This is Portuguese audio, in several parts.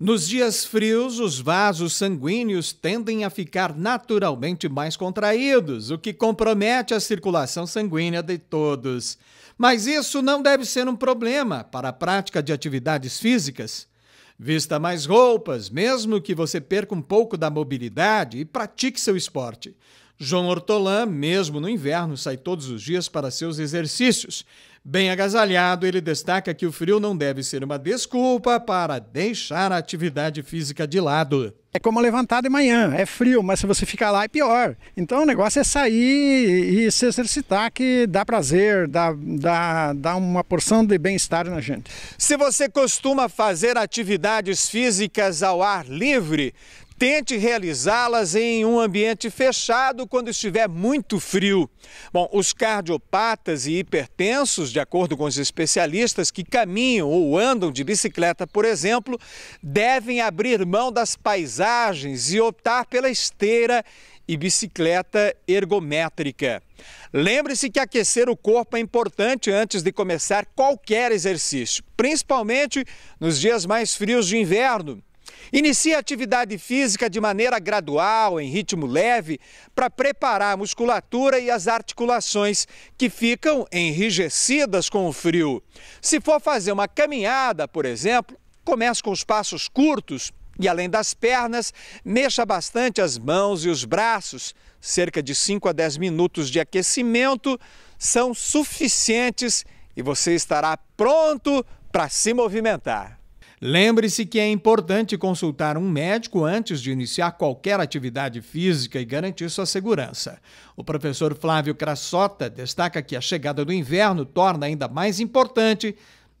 Nos dias frios, os vasos sanguíneos tendem a ficar naturalmente mais contraídos, o que compromete a circulação sanguínea de todos. Mas isso não deve ser um problema para a prática de atividades físicas. Vista mais roupas, mesmo que você perca um pouco da mobilidade e pratique seu esporte. João Hortolã, mesmo no inverno, sai todos os dias para seus exercícios, Bem agasalhado, ele destaca que o frio não deve ser uma desculpa para deixar a atividade física de lado. É como levantar de manhã, é frio, mas se você ficar lá é pior. Então o negócio é sair e se exercitar, que dá prazer, dá, dá, dá uma porção de bem-estar na gente. Se você costuma fazer atividades físicas ao ar livre, Tente realizá-las em um ambiente fechado quando estiver muito frio. Bom, os cardiopatas e hipertensos, de acordo com os especialistas que caminham ou andam de bicicleta, por exemplo, devem abrir mão das paisagens e optar pela esteira e bicicleta ergométrica. Lembre-se que aquecer o corpo é importante antes de começar qualquer exercício, principalmente nos dias mais frios de inverno. Inicie a atividade física de maneira gradual, em ritmo leve, para preparar a musculatura e as articulações que ficam enrijecidas com o frio. Se for fazer uma caminhada, por exemplo, comece com os passos curtos e, além das pernas, mexa bastante as mãos e os braços. Cerca de 5 a 10 minutos de aquecimento são suficientes e você estará pronto para se movimentar. Lembre-se que é importante consultar um médico antes de iniciar qualquer atividade física e garantir sua segurança. O professor Flávio Crassota destaca que a chegada do inverno torna ainda mais importante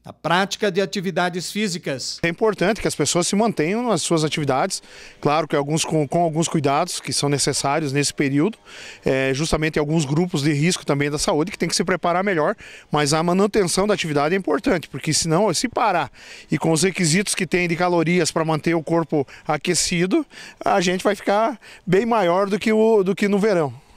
a prática de atividades físicas. É importante que as pessoas se mantenham nas suas atividades, claro que alguns com, com alguns cuidados que são necessários nesse período, é, justamente alguns grupos de risco também da saúde que tem que se preparar melhor, mas a manutenção da atividade é importante, porque senão se parar e com os requisitos que tem de calorias para manter o corpo aquecido, a gente vai ficar bem maior do que, o, do que no verão.